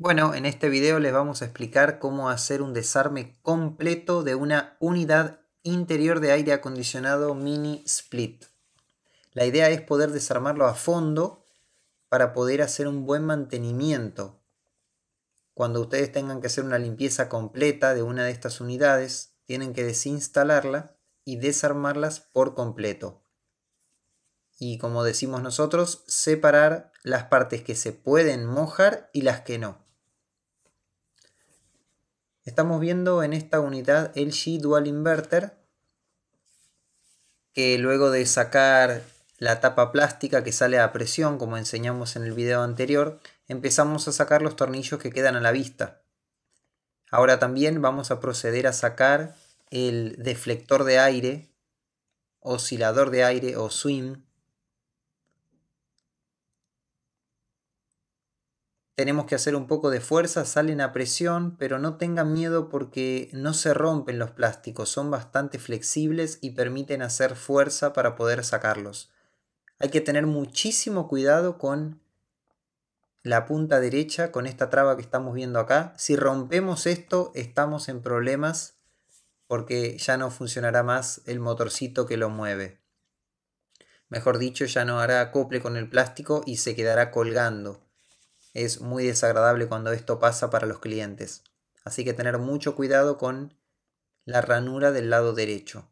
Bueno, en este video les vamos a explicar cómo hacer un desarme completo de una unidad interior de aire acondicionado mini split. La idea es poder desarmarlo a fondo para poder hacer un buen mantenimiento. Cuando ustedes tengan que hacer una limpieza completa de una de estas unidades, tienen que desinstalarla y desarmarlas por completo. Y como decimos nosotros, separar las partes que se pueden mojar y las que no. Estamos viendo en esta unidad LG Dual Inverter que luego de sacar la tapa plástica que sale a presión como enseñamos en el video anterior empezamos a sacar los tornillos que quedan a la vista. Ahora también vamos a proceder a sacar el deflector de aire, oscilador de aire o swim tenemos que hacer un poco de fuerza, salen a presión, pero no tengan miedo porque no se rompen los plásticos, son bastante flexibles y permiten hacer fuerza para poder sacarlos. Hay que tener muchísimo cuidado con la punta derecha, con esta traba que estamos viendo acá. Si rompemos esto, estamos en problemas porque ya no funcionará más el motorcito que lo mueve. Mejor dicho, ya no hará acople con el plástico y se quedará colgando es muy desagradable cuando esto pasa para los clientes. Así que tener mucho cuidado con la ranura del lado derecho.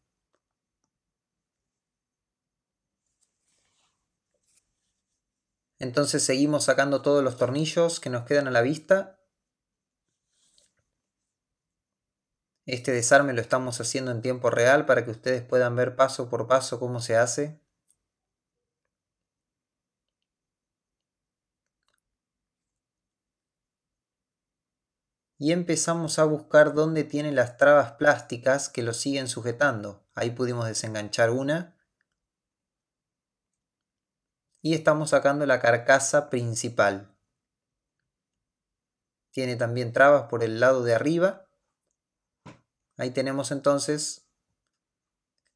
Entonces seguimos sacando todos los tornillos que nos quedan a la vista. Este desarme lo estamos haciendo en tiempo real para que ustedes puedan ver paso por paso cómo se hace. y empezamos a buscar dónde tienen las trabas plásticas que lo siguen sujetando. Ahí pudimos desenganchar una. Y estamos sacando la carcasa principal. Tiene también trabas por el lado de arriba. Ahí tenemos entonces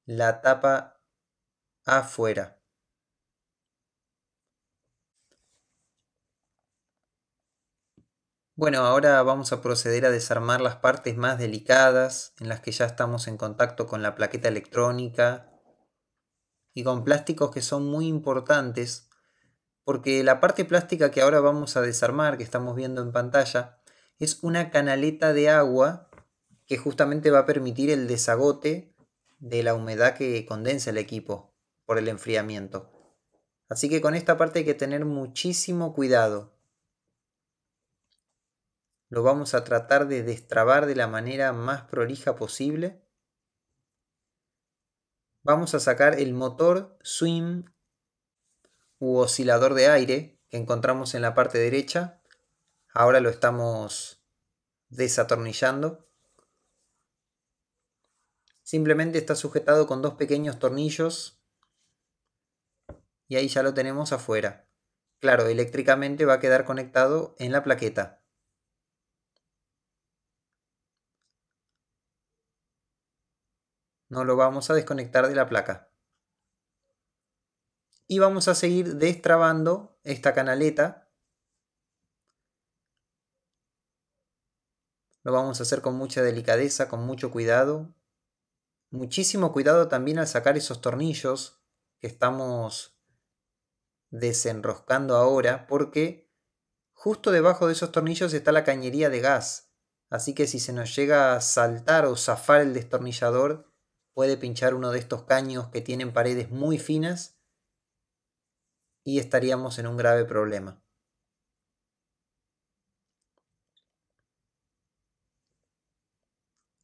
la tapa afuera. Bueno, ahora vamos a proceder a desarmar las partes más delicadas en las que ya estamos en contacto con la plaqueta electrónica y con plásticos que son muy importantes porque la parte plástica que ahora vamos a desarmar, que estamos viendo en pantalla, es una canaleta de agua que justamente va a permitir el desagote de la humedad que condensa el equipo por el enfriamiento. Así que con esta parte hay que tener muchísimo cuidado lo vamos a tratar de destrabar de la manera más prolija posible. Vamos a sacar el motor swim u oscilador de aire que encontramos en la parte derecha. Ahora lo estamos desatornillando. Simplemente está sujetado con dos pequeños tornillos y ahí ya lo tenemos afuera. Claro, eléctricamente va a quedar conectado en la plaqueta. No lo vamos a desconectar de la placa. Y vamos a seguir destrabando esta canaleta. Lo vamos a hacer con mucha delicadeza, con mucho cuidado. Muchísimo cuidado también al sacar esos tornillos que estamos desenroscando ahora porque justo debajo de esos tornillos está la cañería de gas. Así que si se nos llega a saltar o zafar el destornillador, puede pinchar uno de estos caños que tienen paredes muy finas y estaríamos en un grave problema.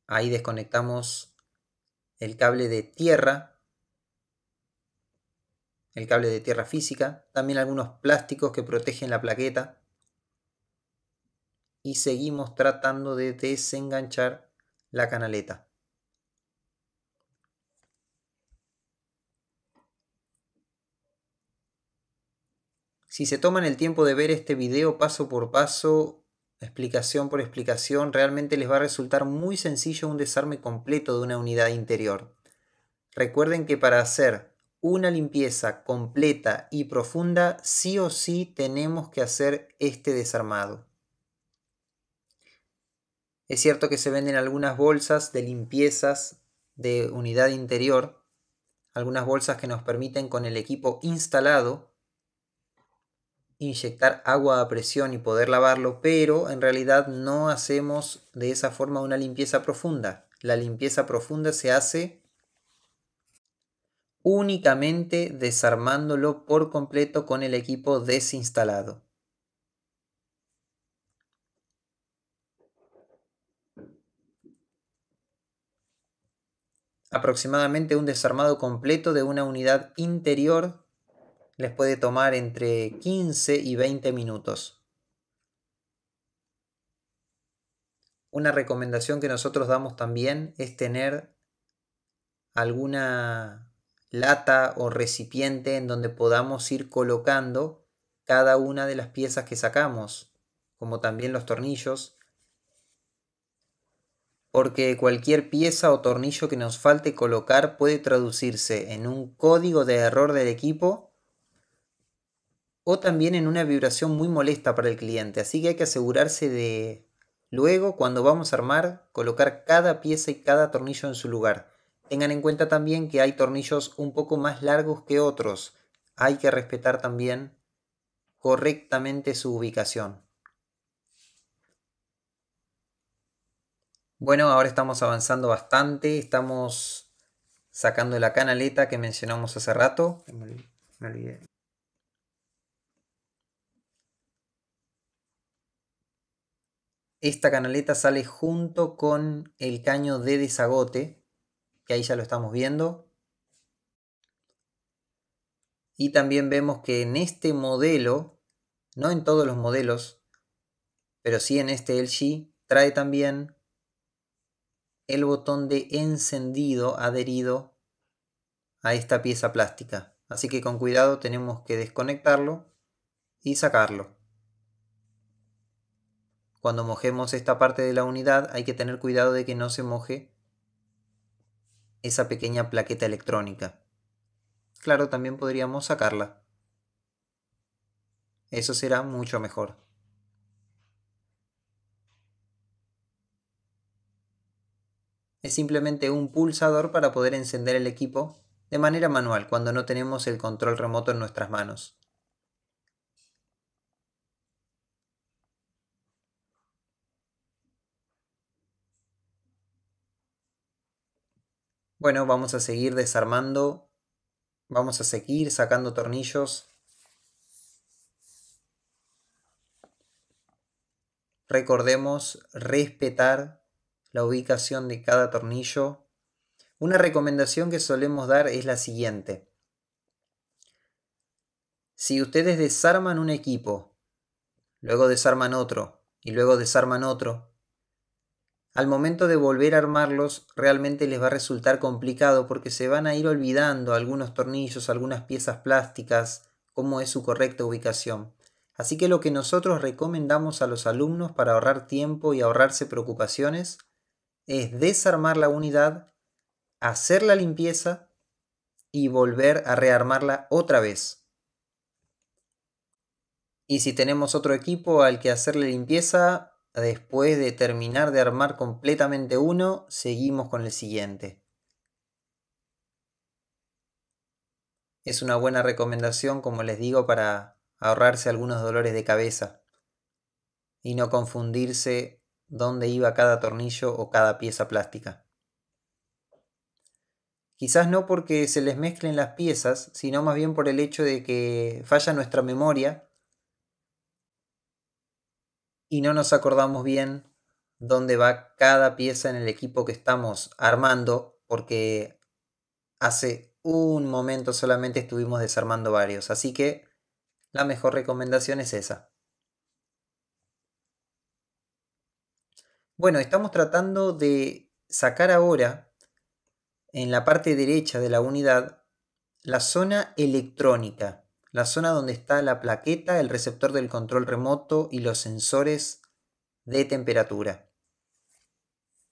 Ahí desconectamos el cable de tierra, el cable de tierra física, también algunos plásticos que protegen la plaqueta. Y seguimos tratando de desenganchar la canaleta. Si se toman el tiempo de ver este video paso por paso, explicación por explicación, realmente les va a resultar muy sencillo un desarme completo de una unidad interior. Recuerden que para hacer una limpieza completa y profunda, sí o sí tenemos que hacer este desarmado. Es cierto que se venden algunas bolsas de limpiezas de unidad interior, algunas bolsas que nos permiten con el equipo instalado inyectar agua a presión y poder lavarlo, pero en realidad no hacemos de esa forma una limpieza profunda. La limpieza profunda se hace únicamente desarmándolo por completo con el equipo desinstalado. Aproximadamente un desarmado completo de una unidad interior les puede tomar entre 15 y 20 minutos. Una recomendación que nosotros damos también es tener alguna lata o recipiente en donde podamos ir colocando cada una de las piezas que sacamos, como también los tornillos, porque cualquier pieza o tornillo que nos falte colocar puede traducirse en un código de error del equipo o también en una vibración muy molesta para el cliente. Así que hay que asegurarse de luego, cuando vamos a armar, colocar cada pieza y cada tornillo en su lugar. Tengan en cuenta también que hay tornillos un poco más largos que otros. Hay que respetar también correctamente su ubicación. Bueno, ahora estamos avanzando bastante, estamos sacando la canaleta que mencionamos hace rato. esta canaleta sale junto con el caño de desagote, que ahí ya lo estamos viendo. Y también vemos que en este modelo, no en todos los modelos, pero sí en este LG, trae también el botón de encendido adherido a esta pieza plástica. Así que con cuidado tenemos que desconectarlo y sacarlo. Cuando mojemos esta parte de la unidad hay que tener cuidado de que no se moje esa pequeña plaqueta electrónica. Claro, también podríamos sacarla. Eso será mucho mejor. Es simplemente un pulsador para poder encender el equipo de manera manual cuando no tenemos el control remoto en nuestras manos. Bueno, vamos a seguir desarmando. Vamos a seguir sacando tornillos. Recordemos respetar la ubicación de cada tornillo. Una recomendación que solemos dar es la siguiente. Si ustedes desarman un equipo, luego desarman otro y luego desarman otro, al momento de volver a armarlos realmente les va a resultar complicado porque se van a ir olvidando algunos tornillos, algunas piezas plásticas, cómo es su correcta ubicación. Así que lo que nosotros recomendamos a los alumnos para ahorrar tiempo y ahorrarse preocupaciones es desarmar la unidad, hacer la limpieza y volver a rearmarla otra vez. Y si tenemos otro equipo al que hacerle limpieza, Después de terminar de armar completamente uno, seguimos con el siguiente. Es una buena recomendación, como les digo, para ahorrarse algunos dolores de cabeza y no confundirse dónde iba cada tornillo o cada pieza plástica. Quizás no porque se les mezclen las piezas, sino más bien por el hecho de que falla nuestra memoria y no nos acordamos bien dónde va cada pieza en el equipo que estamos armando, porque hace un momento solamente estuvimos desarmando varios. Así que la mejor recomendación es esa. Bueno, estamos tratando de sacar ahora en la parte derecha de la unidad la zona electrónica la zona donde está la plaqueta, el receptor del control remoto y los sensores de temperatura.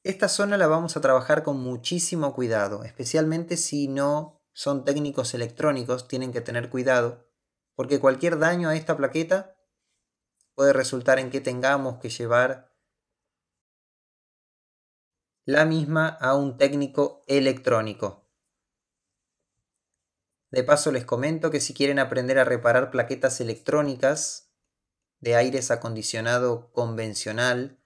Esta zona la vamos a trabajar con muchísimo cuidado, especialmente si no son técnicos electrónicos, tienen que tener cuidado, porque cualquier daño a esta plaqueta puede resultar en que tengamos que llevar la misma a un técnico electrónico. De paso les comento que si quieren aprender a reparar plaquetas electrónicas de aires acondicionado convencional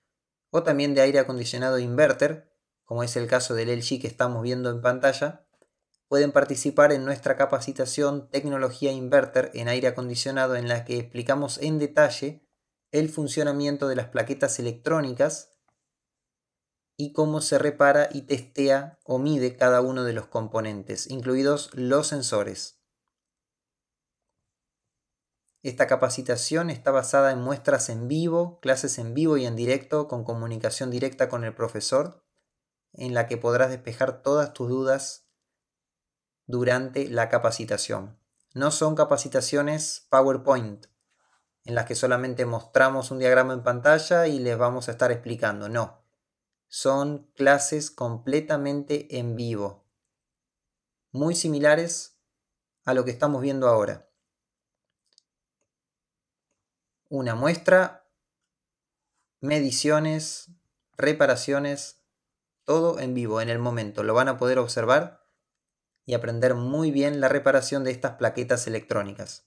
o también de aire acondicionado inverter, como es el caso del LG que estamos viendo en pantalla, pueden participar en nuestra capacitación Tecnología Inverter en aire acondicionado en la que explicamos en detalle el funcionamiento de las plaquetas electrónicas y cómo se repara y testea o mide cada uno de los componentes, incluidos los sensores. Esta capacitación está basada en muestras en vivo, clases en vivo y en directo con comunicación directa con el profesor, en la que podrás despejar todas tus dudas durante la capacitación. No son capacitaciones PowerPoint, en las que solamente mostramos un diagrama en pantalla y les vamos a estar explicando, no son clases completamente en vivo, muy similares a lo que estamos viendo ahora. Una muestra, mediciones, reparaciones, todo en vivo, en el momento. Lo van a poder observar y aprender muy bien la reparación de estas plaquetas electrónicas.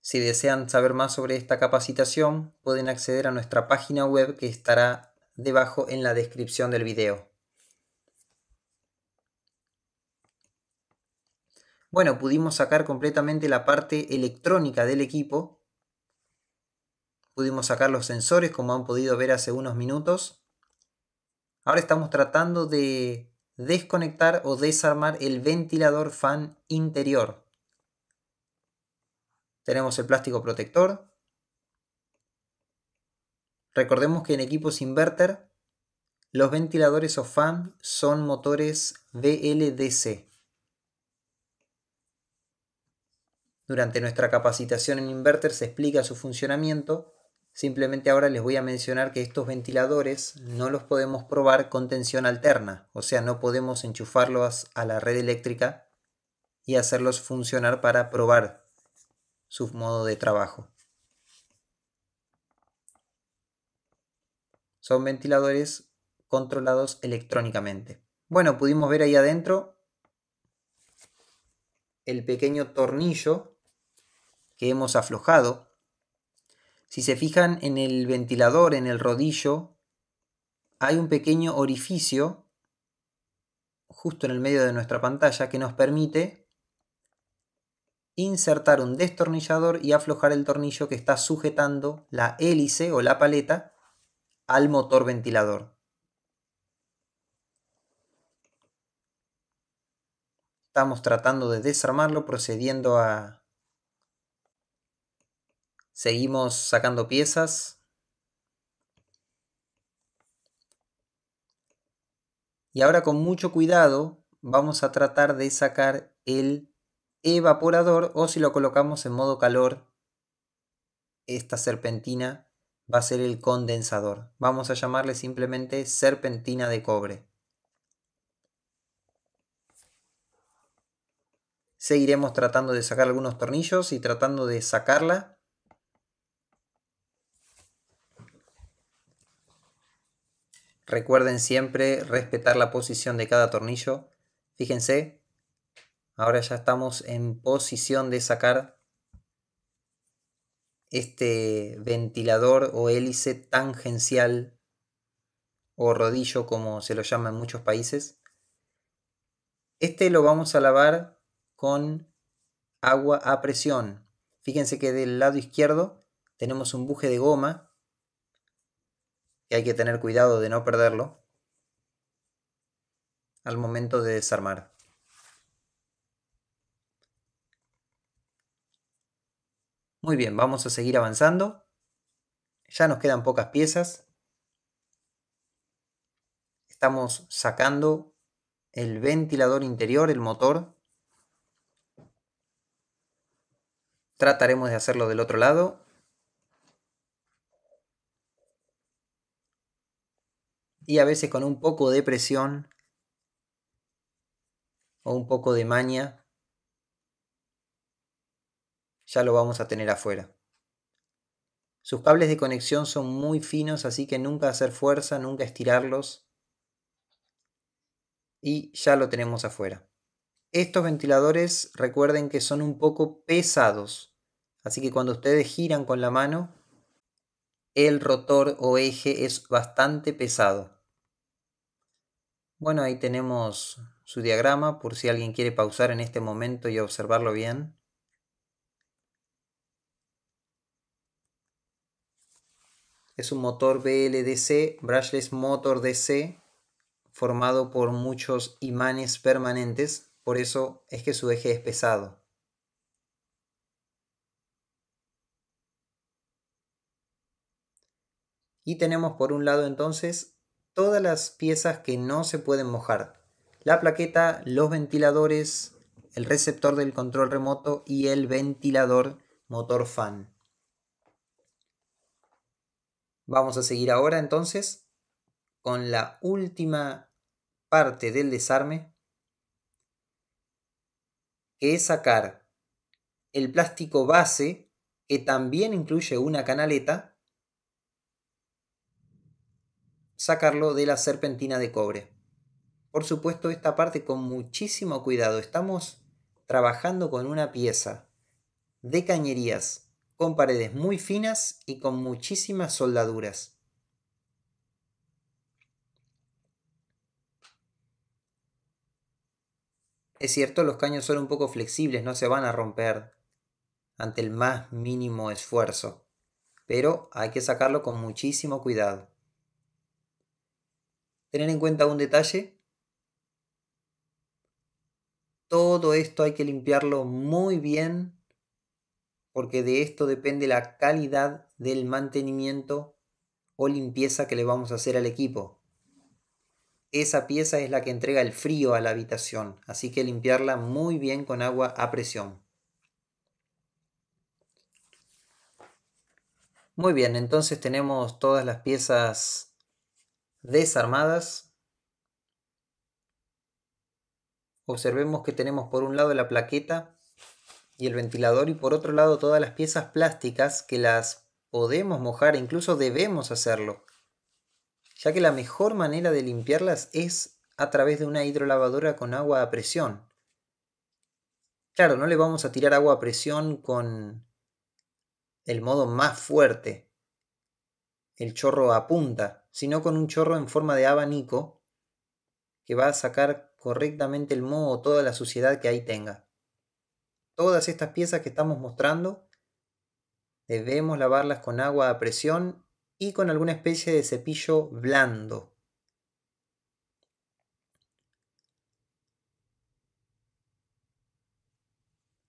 Si desean saber más sobre esta capacitación, pueden acceder a nuestra página web que estará debajo en la descripción del video. Bueno, pudimos sacar completamente la parte electrónica del equipo. Pudimos sacar los sensores como han podido ver hace unos minutos. Ahora estamos tratando de desconectar o desarmar el ventilador fan interior. Tenemos el plástico protector, Recordemos que en equipos inverter los ventiladores o fan son motores VLDC. Durante nuestra capacitación en inverter se explica su funcionamiento. Simplemente ahora les voy a mencionar que estos ventiladores no los podemos probar con tensión alterna, o sea, no podemos enchufarlos a la red eléctrica y hacerlos funcionar para probar su modo de trabajo. Son ventiladores controlados electrónicamente. Bueno, pudimos ver ahí adentro el pequeño tornillo que hemos aflojado. Si se fijan en el ventilador, en el rodillo, hay un pequeño orificio justo en el medio de nuestra pantalla que nos permite insertar un destornillador y aflojar el tornillo que está sujetando la hélice o la paleta al motor ventilador. Estamos tratando de desarmarlo procediendo a... Seguimos sacando piezas. Y ahora con mucho cuidado vamos a tratar de sacar el evaporador o si lo colocamos en modo calor, esta serpentina va a ser el condensador. Vamos a llamarle simplemente serpentina de cobre. Seguiremos tratando de sacar algunos tornillos y tratando de sacarla. Recuerden siempre respetar la posición de cada tornillo. Fíjense, ahora ya estamos en posición de sacar este ventilador o hélice tangencial o rodillo como se lo llama en muchos países. Este lo vamos a lavar con agua a presión. Fíjense que del lado izquierdo tenemos un buje de goma que hay que tener cuidado de no perderlo al momento de desarmar. Muy bien, vamos a seguir avanzando. Ya nos quedan pocas piezas. Estamos sacando el ventilador interior, el motor. Trataremos de hacerlo del otro lado. Y a veces con un poco de presión o un poco de maña ya lo vamos a tener afuera. Sus cables de conexión son muy finos, así que nunca hacer fuerza, nunca estirarlos. Y ya lo tenemos afuera. Estos ventiladores recuerden que son un poco pesados, así que cuando ustedes giran con la mano, el rotor o eje es bastante pesado. Bueno, ahí tenemos su diagrama por si alguien quiere pausar en este momento y observarlo bien. Es un motor BLDC, brushless motor DC, formado por muchos imanes permanentes, por eso es que su eje es pesado. Y tenemos por un lado entonces todas las piezas que no se pueden mojar. La plaqueta, los ventiladores, el receptor del control remoto y el ventilador motor fan. Vamos a seguir ahora entonces con la última parte del desarme, que es sacar el plástico base, que también incluye una canaleta, sacarlo de la serpentina de cobre. Por supuesto, esta parte con muchísimo cuidado. Estamos trabajando con una pieza de cañerías con paredes muy finas y con muchísimas soldaduras. Es cierto, los caños son un poco flexibles, no se van a romper ante el más mínimo esfuerzo, pero hay que sacarlo con muchísimo cuidado. Tener en cuenta un detalle, todo esto hay que limpiarlo muy bien porque de esto depende la calidad del mantenimiento o limpieza que le vamos a hacer al equipo. Esa pieza es la que entrega el frío a la habitación, así que limpiarla muy bien con agua a presión. Muy bien, entonces tenemos todas las piezas desarmadas. Observemos que tenemos por un lado la plaqueta y el ventilador y por otro lado todas las piezas plásticas que las podemos mojar incluso debemos hacerlo, ya que la mejor manera de limpiarlas es a través de una hidrolavadora con agua a presión. Claro, no le vamos a tirar agua a presión con el modo más fuerte, el chorro a punta, sino con un chorro en forma de abanico que va a sacar correctamente el moho o toda la suciedad que ahí tenga. Todas estas piezas que estamos mostrando debemos lavarlas con agua a presión y con alguna especie de cepillo blando.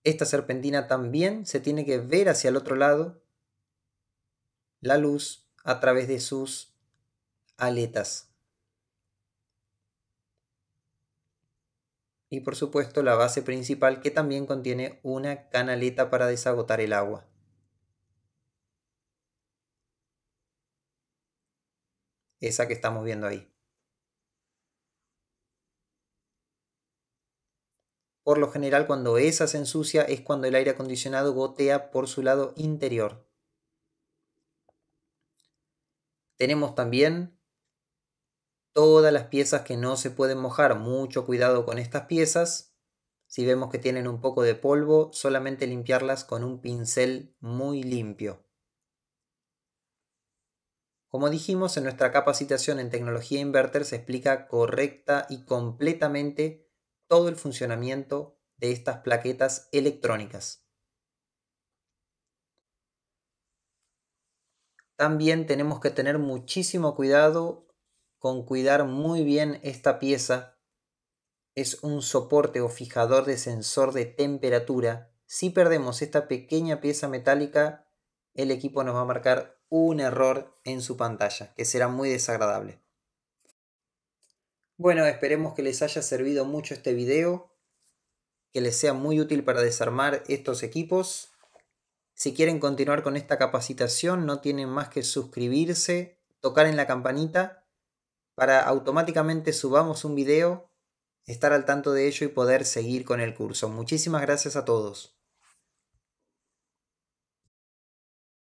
Esta serpentina también se tiene que ver hacia el otro lado la luz a través de sus aletas. y por supuesto la base principal que también contiene una canaleta para desagotar el agua. Esa que estamos viendo ahí. Por lo general cuando esa se ensucia es cuando el aire acondicionado gotea por su lado interior. Tenemos también todas las piezas que no se pueden mojar, mucho cuidado con estas piezas. Si vemos que tienen un poco de polvo, solamente limpiarlas con un pincel muy limpio. Como dijimos, en nuestra capacitación en tecnología inverter se explica correcta y completamente todo el funcionamiento de estas plaquetas electrónicas. También tenemos que tener muchísimo cuidado con cuidar muy bien esta pieza. Es un soporte o fijador de sensor de temperatura. Si perdemos esta pequeña pieza metálica, el equipo nos va a marcar un error en su pantalla, que será muy desagradable. Bueno, esperemos que les haya servido mucho este video, que les sea muy útil para desarmar estos equipos. Si quieren continuar con esta capacitación, no tienen más que suscribirse, tocar en la campanita para automáticamente subamos un video, estar al tanto de ello y poder seguir con el curso. Muchísimas gracias a todos.